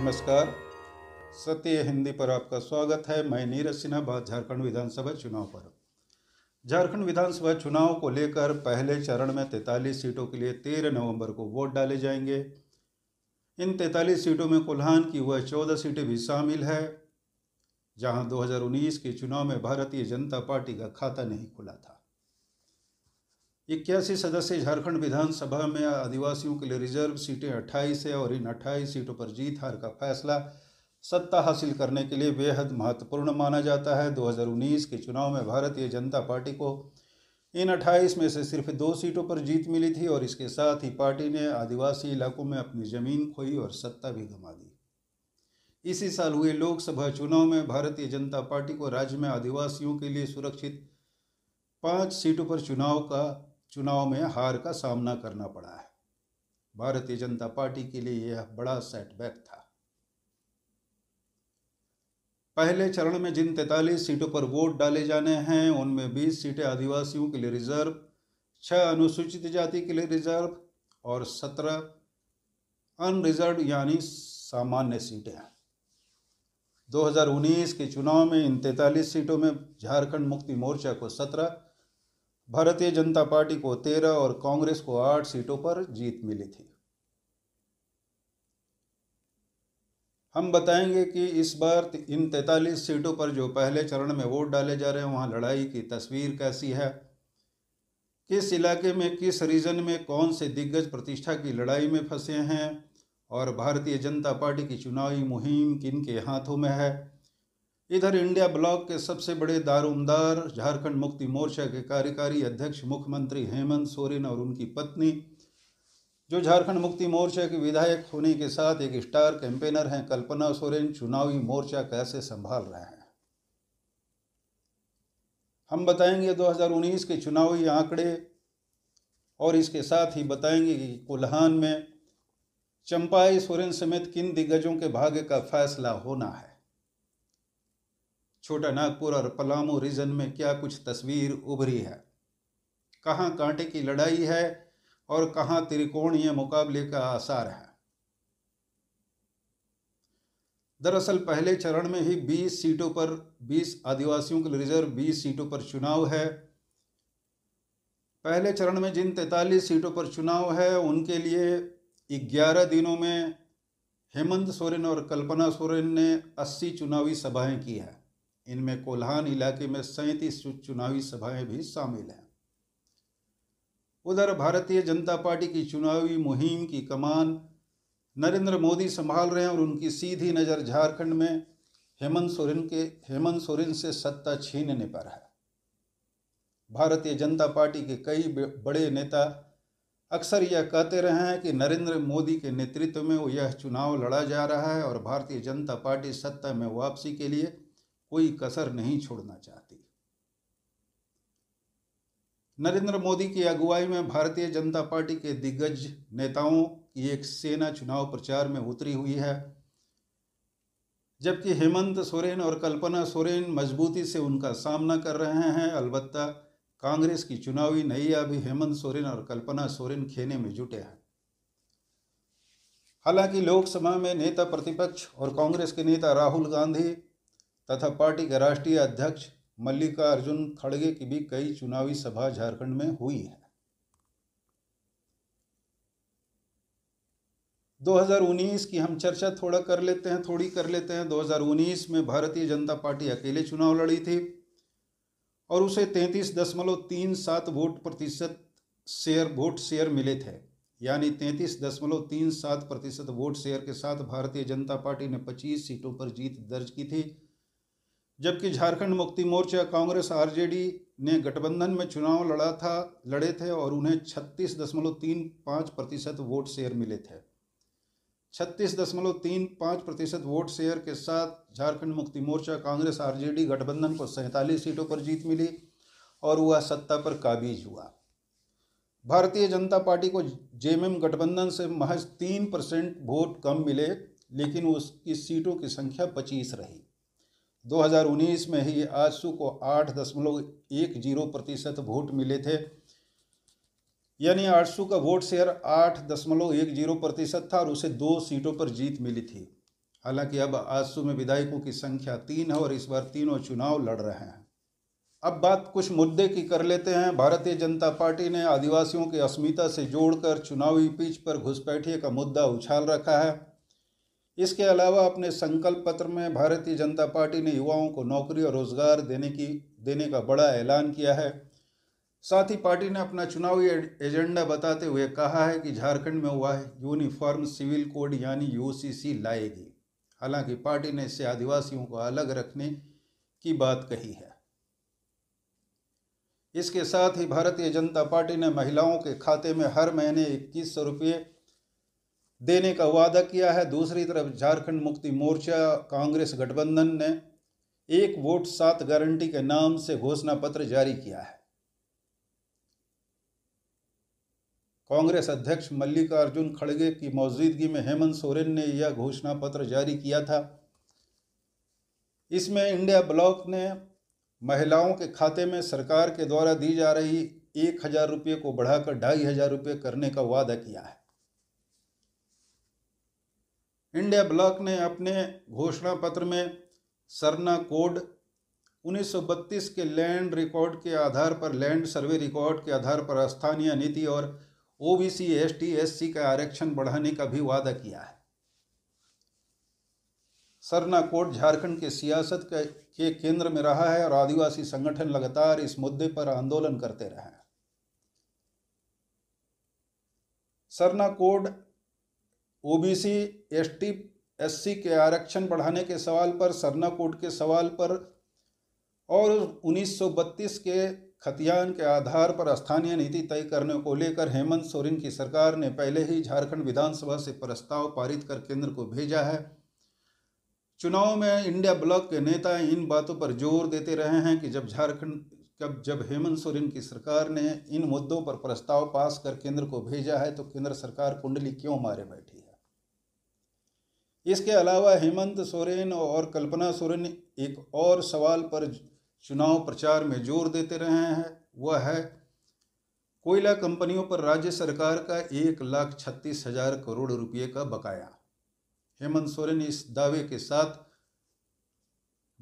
नमस्कार सत्य हिंदी पर आपका स्वागत है मैं नीरज सिन्हा बात झारखंड विधानसभा चुनाव पर झारखंड विधानसभा चुनाव को लेकर पहले चरण में तैंतालीस सीटों के लिए तेरह नवंबर को वोट डाले जाएंगे इन तैंतालीस सीटों में कोल्हान की वह चौदह सीटें भी शामिल है जहां 2019 के चुनाव में भारतीय जनता पार्टी का खाता नहीं खुला था इक्यासी सदस्य झारखंड विधानसभा में आदिवासियों के लिए रिजर्व सीटें 28 है और इन 28 सीटों पर जीत हार का फैसला सत्ता हासिल करने के लिए बेहद महत्वपूर्ण माना जाता है 2019 के चुनाव में भारतीय जनता पार्टी को इन 28 में से सिर्फ दो सीटों पर जीत मिली थी और इसके साथ ही पार्टी ने आदिवासी इलाकों में अपनी जमीन खोई और सत्ता भी गंवा दी इसी साल हुए लोकसभा चुनाव में भारतीय जनता पार्टी को राज्य में आदिवासियों के लिए सुरक्षित पाँच सीटों पर चुनाव का चुनाव में हार का सामना करना पड़ा है भारतीय जनता पार्टी के लिए यह बड़ा सेटबैक था पहले चरण में जिन तैतालीस सीटों पर वोट डाले जाने हैं उनमें 20 सीटें आदिवासियों के लिए रिजर्व छह अनुसूचित जाति के लिए रिजर्व और 17 अनरिजर्व यानी सामान्य सीटें हैं 2019 के चुनाव में इन तैतालीस सीटों में झारखंड मुक्ति मोर्चा को सत्रह भारतीय जनता पार्टी को तेरह और कांग्रेस को आठ सीटों पर जीत मिली थी हम बताएंगे कि इस बार इन तैतालीस सीटों पर जो पहले चरण में वोट डाले जा रहे हैं वहां लड़ाई की तस्वीर कैसी है किस इलाके में किस रीजन में कौन से दिग्गज प्रतिष्ठा की लड़ाई में फंसे हैं और भारतीय जनता पार्टी की चुनावी मुहिम किन के हाथों में है इधर इंडिया ब्लॉक के सबसे बड़े दारोमदार झारखंड मुक्ति मोर्चा के कार्यकारी अध्यक्ष मुख्यमंत्री हेमंत सोरेन और उनकी पत्नी जो झारखंड मुक्ति मोर्चा के विधायक होने के साथ एक स्टार कैंपेनर हैं कल्पना सोरेन चुनावी मोर्चा कैसे संभाल रहे हैं हम बताएंगे 2019 के चुनावी आंकड़े और इसके साथ ही बताएंगे कि कुल्हान में चंपाई सोरेन समेत किन दिग्गजों के भाग्य का फैसला होना है छोटा नागपुर और पलामू रीजन में क्या कुछ तस्वीर उभरी है कहाँ कांटे की लड़ाई है और कहाँ त्रिकोणीय मुकाबले का आसार है दरअसल पहले चरण में ही 20 सीटों पर 20 आदिवासियों के रिजर्व 20 सीटों पर चुनाव है पहले चरण में जिन 43 सीटों पर चुनाव है उनके लिए 11 दिनों में हेमंत सोरेन और कल्पना सोरेन ने 80 चुनावी सभाएं की है इनमें कोल्हान इलाके में सैंतीस चुनावी सभाएं भी शामिल हैं उधर भारतीय जनता पार्टी की चुनावी मुहिम की कमान नरेंद्र मोदी संभाल रहे हैं और उनकी सीधी नज़र झारखंड में हेमंत सोरेन के हेमंत सोरेन से सत्ता छीनने पर है भारतीय जनता पार्टी के कई बड़े नेता अक्सर यह कहते रहे हैं कि नरेंद्र मोदी के नेतृत्व में वो यह चुनाव लड़ा जा रहा है और भारतीय जनता पार्टी सत्ता में वापसी के लिए कोई कसर नहीं छोड़ना चाहती नरेंद्र मोदी की अगुवाई में भारतीय जनता पार्टी के दिग्गज नेताओं की एक सेना चुनाव प्रचार में उतरी हुई है जबकि हेमंत सोरेन और कल्पना सोरेन मजबूती से उनका सामना कर रहे हैं अलबत्ता कांग्रेस की चुनावी नैया भी हेमंत सोरेन और कल्पना सोरेन खेने में जुटे हैं हालांकि लोकसभा में नेता प्रतिपक्ष और कांग्रेस के नेता राहुल गांधी तथा पार्टी के राष्ट्रीय अध्यक्ष मल्लिकार्जुन खड़गे की भी कई चुनावी सभा झारखंड में हुई है 2019 की हम चर्चा थोड़ा कर लेते हैं थोड़ी कर लेते हैं 2019 में भारतीय जनता पार्टी अकेले चुनाव लड़ी थी और उसे तैंतीस दशमलव तीन सात वोट प्रतिशत शेयर वोट शेयर मिले थे यानी तैंतीस दशमलव तीन सात प्रतिशत वोट शेयर के साथ भारतीय जनता पार्टी ने 25 सीटों पर जीत दर्ज की थी जबकि झारखंड मुक्ति मोर्चा कांग्रेस आरजेडी ने गठबंधन में चुनाव लड़ा था लड़े थे और उन्हें छत्तीस दशमलव तीन पाँच प्रतिशत वोट शेयर मिले थे छत्तीस दशमलव तीन पाँच प्रतिशत वोट शेयर के साथ झारखंड मुक्ति मोर्चा कांग्रेस आरजेडी गठबंधन को सैंतालीस सीटों पर जीत मिली और वह सत्ता पर काबिज हुआ भारतीय जनता पार्टी को जेएमएम गठबंधन से महज तीन परसेंट वोट कम मिले लेकिन उस इस सीटों की संख्या पच्चीस रही 2019 में ही आजसू को आठ दशमलव एक जीरो प्रतिशत वोट मिले थे यानी आजसू का वोट शेयर आठ दशमलव एक जीरो प्रतिशत था और उसे दो सीटों पर जीत मिली थी हालांकि अब आजसू में विधायकों की संख्या तीन है और इस बार तीनों चुनाव लड़ रहे हैं अब बात कुछ मुद्दे की कर लेते हैं भारतीय जनता पार्टी ने आदिवासियों की अस्मिता से जोड़कर चुनावी पीच पर घुसपैठिए का मुद्दा उछाल रखा है इसके अलावा अपने संकल्प पत्र में भारतीय जनता पार्टी ने युवाओं को नौकरी और रोजगार देने की देने का बड़ा ऐलान किया है साथ ही पार्टी ने अपना चुनावी एजेंडा बताते हुए कहा है कि झारखंड में हुआ है यूनिफॉर्म सिविल कोड यानी यूसीसी लाएगी हालांकि पार्टी ने इससे आदिवासियों को अलग रखने की बात कही है इसके साथ ही भारतीय जनता पार्टी ने महिलाओं के खाते में हर महीने इक्कीस सौ रुपये देने का वादा किया है दूसरी तरफ झारखंड मुक्ति मोर्चा कांग्रेस गठबंधन ने एक वोट सात गारंटी के नाम से घोषणा पत्र जारी किया है कांग्रेस अध्यक्ष मल्लिकार्जुन खड़गे की मौजूदगी में हेमंत सोरेन ने यह घोषणा पत्र जारी किया था इसमें इंडिया ब्लॉक ने महिलाओं के खाते में सरकार के द्वारा दी जा रही एक हज़ार रुपये को बढ़ाकर ढाई हज़ार रुपये करने का वादा किया है इंडिया ब्लॉक ने अपने घोषणा पत्र में सरना कोड 1932 के लैंड रिकॉर्ड के आधार पर लैंड सर्वे रिकॉर्ड के आधार पर स्थानीय नीति और ओबीसी एसटी एससी का आरक्षण बढ़ाने का भी वादा किया है सरना कोड झारखंड के सियासत के, के केंद्र में रहा है और आदिवासी संगठन लगातार इस मुद्दे पर आंदोलन करते रहे हैं Sarna code OBC ST SC के आरक्षण बढ़ाने के सवाल पर सरना कोड के सवाल पर और 1932 के खतियान के आधार पर स्थानीय नीति तय करने को लेकर हेमंत सोरेन की सरकार ने पहले ही झारखंड विधानसभा से प्रस्ताव पारित कर केंद्र को भेजा है चुनाव में इंडिया ब्लॉक के नेता इन बातों पर जोर देते रहे हैं कि जब झारखंड कब जब हेमंत सोरेन की सरकार ने इन मुद्दों पर प्रस्ताव पास कर केंद्र को भेजा है तो केंद्र सरकार कुंडली क्यों मारे बैठी इसके अलावा हेमंत सोरेन और कल्पना सोरेन एक और सवाल पर चुनाव प्रचार में जोर देते रहे हैं वह है कोयला कंपनियों पर राज्य सरकार का एक लाख छत्तीस हजार करोड़ रुपये का बकाया हेमंत सोरेन इस दावे के साथ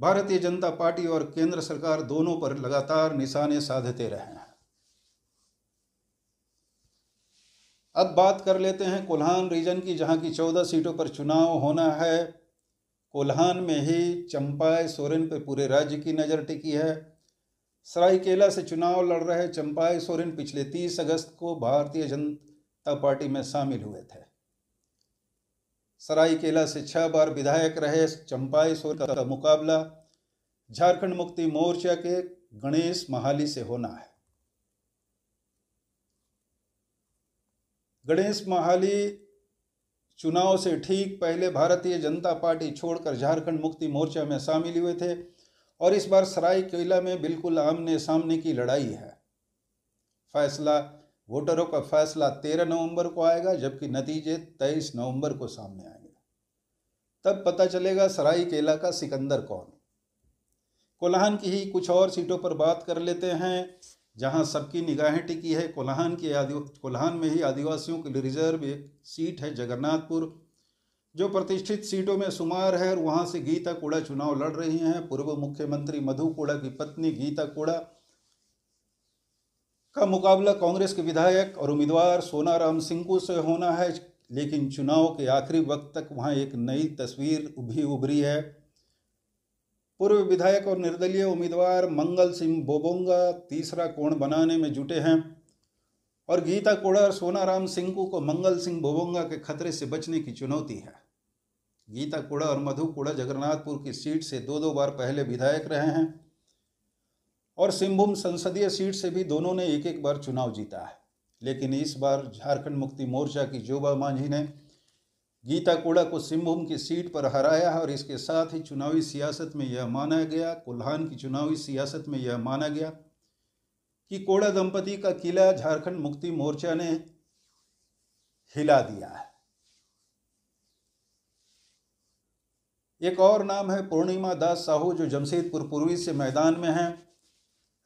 भारतीय जनता पार्टी और केंद्र सरकार दोनों पर लगातार निशाने साधते रहे हैं अब बात कर लेते हैं कोल्हान रीजन की जहां की चौदह सीटों पर चुनाव होना है कोल्हान में ही चंपाई सोरेन पर पूरे राज्य की नज़र टिकी है सरायकेला से चुनाव लड़ रहे चंपाई सोरेन पिछले तीस अगस्त को भारतीय जनता पार्टी में शामिल हुए थे सरायकेला से छह बार विधायक रहे चंपाई सोरेन का मुकाबला झारखंड मुक्ति मोर्चा के गणेश महाली से होना है गणेश महाली चुनाव से ठीक पहले भारतीय जनता पार्टी छोड़कर झारखंड मुक्ति मोर्चा में शामिल हुए थे और इस बार सराय कोयला में बिल्कुल आमने सामने की लड़ाई है फैसला वोटरों का फैसला तेरह नवंबर को आएगा जबकि नतीजे तेईस नवंबर को सामने आएंगे तब पता चलेगा सरायकेला का सिकंदर कौन कोल्हान की ही कुछ और सीटों पर बात कर लेते हैं जहां सबकी निगाहें टिकी है कोल्हान की आदि कोल्हान में ही आदिवासियों के लिए रिजर्व एक सीट है जगन्नाथपुर जो प्रतिष्ठित सीटों में शुमार है और वहाँ से गीता कोड़ा चुनाव लड़ रही हैं पूर्व मुख्यमंत्री मधु कोड़ा की पत्नी गीता कोड़ा का मुकाबला कांग्रेस के विधायक और उम्मीदवार सोनाराम सिंह से होना है लेकिन चुनाव के आखिरी वक्त तक वहाँ एक नई तस्वीर भी उभरी है पूर्व विधायक और निर्दलीय उम्मीदवार मंगल सिंह बोबोंगा तीसरा कोण बनाने में जुटे हैं और गीता कोड़ा और सोनाराम सिंह को मंगल सिंह बोबोंगा के खतरे से बचने की चुनौती है गीता कोड़ा और मधु कोड़ा जगन्नाथपुर की सीट से दो दो बार पहले विधायक रहे हैं और सिंहभूम संसदीय सीट से भी दोनों ने एक एक बार चुनाव जीता है लेकिन इस बार झारखंड मुक्ति मोर्चा की जोबा मांझी ने गीता कोड़ा को सिंहभूम की सीट पर हराया और इसके साथ ही चुनावी सियासत में यह माना गया कोल्हान की चुनावी सियासत में यह माना गया कि कोड़ा दंपति का किला झारखंड मुक्ति मोर्चा ने हिला दिया है एक और नाम है पूर्णिमा दास साहू जो जमशेदपुर पूर्वी से मैदान में हैं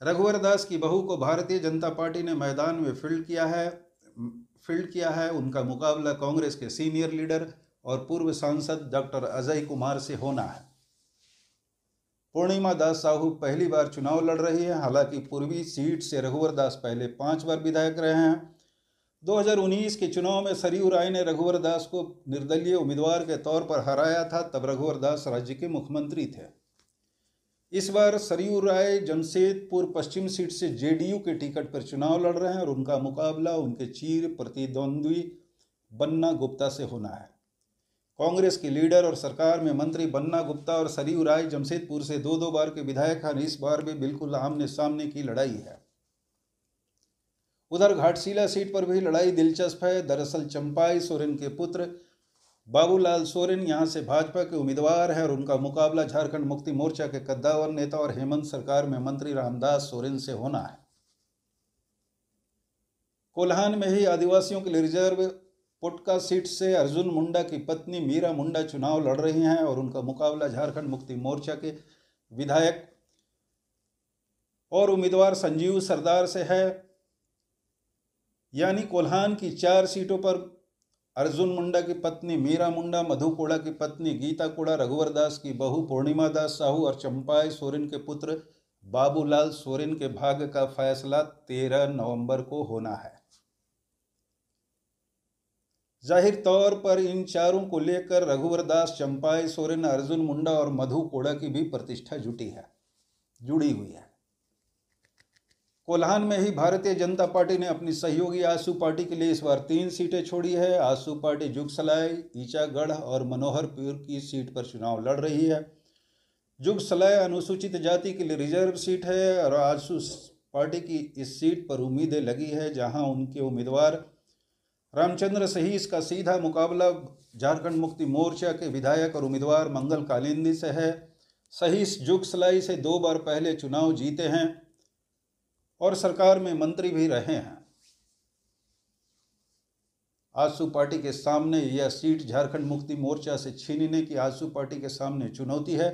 रघुवर दास की बहू को भारतीय जनता पार्टी ने मैदान में फील्ड किया है फील्ड किया है उनका मुकाबला कांग्रेस के सीनियर लीडर और पूर्व सांसद डॉक्टर अजय कुमार से होना है पूर्णिमा दास साहू पहली बार चुनाव लड़ रही है हालांकि पूर्वी सीट से रघुवर दास पहले पांच बार विधायक रहे हैं 2019 के चुनाव में सरयू राय ने रघुवर दास को निर्दलीय उम्मीदवार के तौर पर हराया था तब रघुवर दास राज्य के मुख्यमंत्री थे इस बार सरयू राय जमशेदपुर पश्चिम सीट से जेडीयू के टिकट पर चुनाव लड़ रहे हैं और उनका मुकाबला उनके चीर प्रतिद्वंद्वी बन्ना गुप्ता से होना है कांग्रेस की लीडर और सरकार में मंत्री बन्ना गुप्ता और सरयू राय जमशेदपुर से दो दो बार के विधायक हैं इस बार भी बिल्कुल आमने सामने की लड़ाई है उधर घाटशिला सीट पर भी लड़ाई दिलचस्प है दरअसल चंपाई सोरेन के पुत्र बाबूलाल सोरेन यहां से भाजपा के उम्मीदवार हैं और उनका मुकाबला झारखंड मुक्ति मोर्चा के कद्दावर नेता और हेमंत सरकार में मंत्री रामदास सोरेन से होना है कोल्हान में ही आदिवासियों के लिए रिजर्व पुटका सीट से अर्जुन मुंडा की पत्नी मीरा मुंडा चुनाव लड़ रही हैं और उनका मुकाबला झारखंड मुक्ति मोर्चा के विधायक और उम्मीदवार संजीव सरदार से है यानी कोल्हान की चार सीटों पर अर्जुन मुंडा की पत्नी मीरा मुंडा मधु कोड़ा की पत्नी गीता कोड़ा रघुवर दास की बहू पूर्णिमा दास साहू और चंपाई सोरेन के पुत्र बाबूलाल सोरेन के भाग्य का फैसला तेरह नवंबर को होना है जाहिर तौर पर इन चारों को लेकर रघुवर दास चंपाई सोरेन अर्जुन मुंडा और मधु कोड़ा की भी प्रतिष्ठा जुटी है जुड़ी हुई है कोल्हान में ही भारतीय जनता पार्टी ने अपनी सहयोगी आसू पार्टी के लिए इस बार तीन सीटें छोड़ी है आसू पार्टी जुगसलाय ईचागढ़ और मनोहरपुर की सीट पर चुनाव लड़ रही है जुगसलाय अनुसूचित जाति के लिए रिजर्व सीट है और आसू पार्टी की इस सीट पर उम्मीदें लगी है जहां उनके उम्मीदवार रामचंद्र सही इसका सीधा मुकाबला झारखंड मुक्ति मोर्चा के विधायक और उम्मीदवार मंगल कालिंदी से है सहीस जुगसलाई से दो बार पहले चुनाव जीते हैं और सरकार में मंत्री भी रहे हैं आजसू पार्टी के सामने यह सीट झारखंड मुक्ति मोर्चा से छीनने की आजसू पार्टी के सामने चुनौती है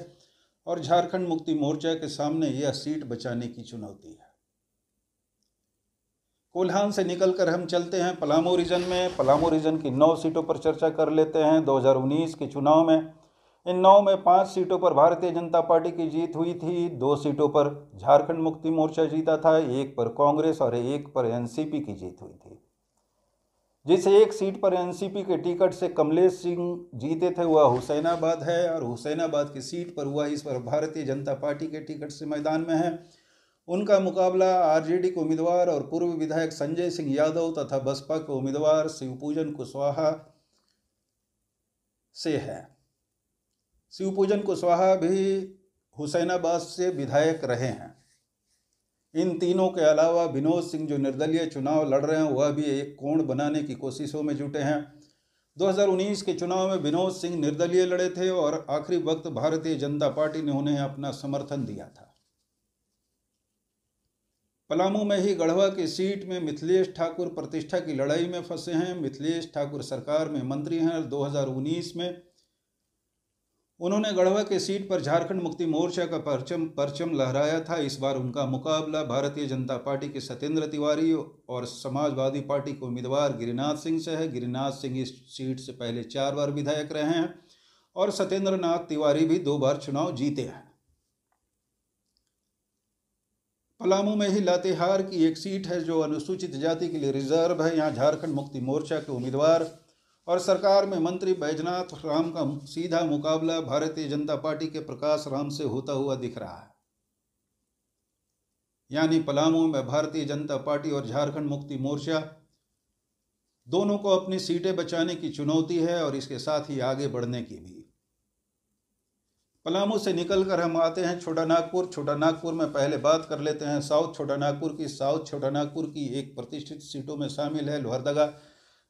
और झारखंड मुक्ति मोर्चा के सामने यह सीट बचाने की चुनौती है कोल्हान से निकलकर हम चलते हैं पलामू रीजन में पलामू रीजन की नौ सीटों पर चर्चा कर लेते हैं 2019 के चुनाव में इन नौ में पांच सीटों पर भारतीय जनता पार्टी की जीत हुई थी दो सीटों पर झारखंड मुक्ति मोर्चा जीता था एक पर कांग्रेस और एक पर एनसीपी की जीत हुई थी जिस एक सीट पर एनसीपी के टिकट से कमलेश सिंह जीते थे वह हुसैनाबाद है और हुसैनाबाद की सीट पर हुआ इस पर भारतीय जनता पार्टी के टिकट से मैदान में है उनका मुकाबला आरजेडी के उम्मीदवार और पूर्व विधायक संजय सिंह यादव तथा बसपा के उम्मीदवार शिवपूजन कुशवाहा से है शिवपूजन कुशवाहा भी हुसैनाबाद से विधायक रहे हैं इन तीनों के अलावा विनोद सिंह जो निर्दलीय चुनाव लड़ रहे हैं वह भी एक कोण बनाने की कोशिशों में जुटे हैं 2019 के चुनाव में विनोद सिंह निर्दलीय लड़े थे और आखिरी वक्त भारतीय जनता पार्टी ने उन्हें अपना समर्थन दिया था पलामू में ही गढ़वा की सीट में मिथिलेश ठाकुर प्रतिष्ठा की लड़ाई में फंसे हैं मिथिलेश ठाकुर सरकार में मंत्री हैं और दो में उन्होंने गढ़वा के सीट पर झारखंड मुक्ति मोर्चा का परचम परचम लहराया था इस बार उनका मुकाबला भारतीय जनता पार्टी के सत्येंद्र तिवारी और समाजवादी पार्टी के उम्मीदवार गिरिनाथ सिंह से है गिरिनाथ सिंह इस सीट से पहले चार बार विधायक रहे हैं और सत्येंद्र नाथ तिवारी भी दो बार चुनाव जीते हैं पलामू में ही लातेहार की एक सीट है जो अनुसूचित जाति के लिए रिजर्व है यहाँ झारखंड मुक्ति मोर्चा के उम्मीदवार और सरकार में मंत्री बैजनाथ राम का सीधा मुकाबला भारतीय जनता पार्टी के प्रकाश राम से होता हुआ दिख रहा है यानी पलामू में भारतीय जनता पार्टी और झारखंड मुक्ति मोर्चा दोनों को अपनी सीटें बचाने की चुनौती है और इसके साथ ही आगे बढ़ने की भी पलामू से निकलकर हम आते हैं छोटा नागपुर छोटा नागपुर में पहले बात कर लेते हैं साउथ छोटा नागपुर की साउथ छोटा नागपुर की एक प्रतिष्ठित सीटों में शामिल है लोहरदगा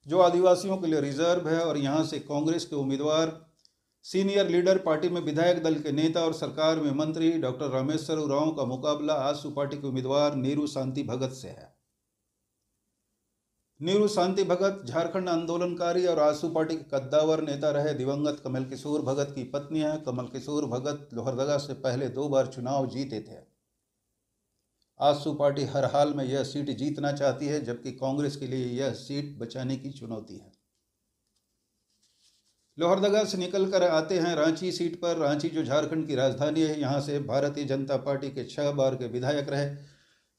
जो आदिवासियों के लिए रिजर्व है और यहाँ से कांग्रेस के उम्मीदवार सीनियर लीडर पार्टी में विधायक दल के नेता और सरकार में मंत्री डॉक्टर रामेश्वर उराव का मुकाबला आजसू पार्टी के उम्मीदवार नीरू शांति भगत से है नीरू शांति भगत झारखंड आंदोलनकारी और आसू पार्टी के कद्दावर नेता रहे दिवंगत कमल किशोर भगत की पत्नी है कमल किशोर भगत लोहरदगा से पहले दो बार चुनाव जीते थे आजसू पार्टी हर हाल में यह सीट जीतना चाहती है जबकि कांग्रेस के लिए यह सीट बचाने की चुनौती है लोहरदगा से निकलकर आते हैं रांची सीट पर रांची जो झारखंड की राजधानी है यहाँ से भारतीय जनता पार्टी के छह बार के विधायक रहे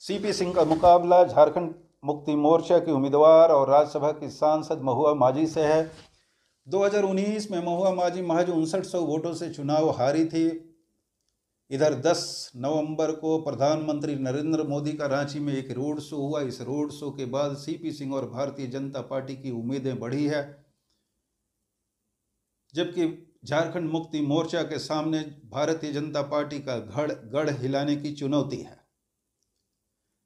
सीपी सिंह का मुकाबला झारखंड मुक्ति मोर्चा के उम्मीदवार और राज्यसभा की सांसद महुआ माझी से है 2019 में महुआ माझी महज उनसठ सौ वोटों से चुनाव हारी थी इधर 10 नवंबर को प्रधानमंत्री नरेंद्र मोदी का रांची में एक रोड शो हुआ इस रोड शो के बाद सीपी सिंह और भारतीय जनता पार्टी की उम्मीदें बढ़ी है जबकि झारखंड मुक्ति मोर्चा के सामने भारतीय जनता पार्टी का घड़ गढ़ हिलाने की चुनौती है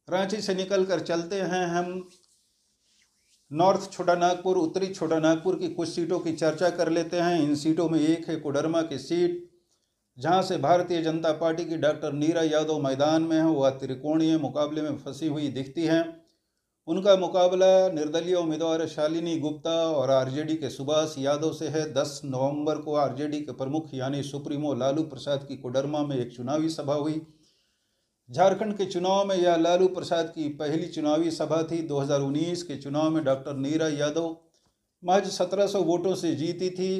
रांची से निकलकर चलते हैं हम नॉर्थ छोटा नागपुर उत्तरी छोटा नागपुर की कुछ सीटों की चर्चा कर लेते हैं इन सीटों में एक है कोडरमा की सीट जहां से भारतीय जनता पार्टी की डॉक्टर नीरा यादव मैदान में हैं वह त्रिकोणीय मुकाबले में फंसी हुई दिखती हैं उनका मुकाबला निर्दलीय उम्मीदवार शालिनी गुप्ता और आरजेडी के सुभाष यादव से है 10 नवंबर को आरजेडी के प्रमुख यानी सुप्रीमो लालू प्रसाद की कोडरमा में एक चुनावी सभा हुई झारखंड के चुनाव में यह लालू प्रसाद की पहली चुनावी सभा थी 2019 के चुनाव में डॉक्टर नीरा यादव महज 1700 वोटों से जीती थी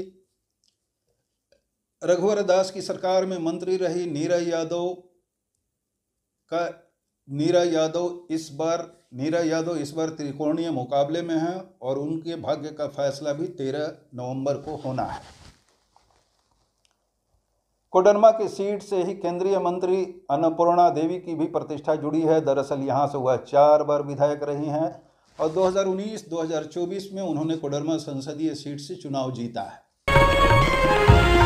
रघुवर दास की सरकार में मंत्री रही नीरा यादव का नीरा यादव इस बार नीरा यादव इस बार त्रिकोणीय मुकाबले में हैं और उनके भाग्य का फैसला भी तेरह नवंबर को होना है कोडरमा की सीट से ही केंद्रीय मंत्री अन्नपूर्णा देवी की भी प्रतिष्ठा जुड़ी है दरअसल यहाँ से वह चार बार विधायक रही हैं और 2019-2024 में उन्होंने कोडरमा संसदीय सीट से चुनाव जीता है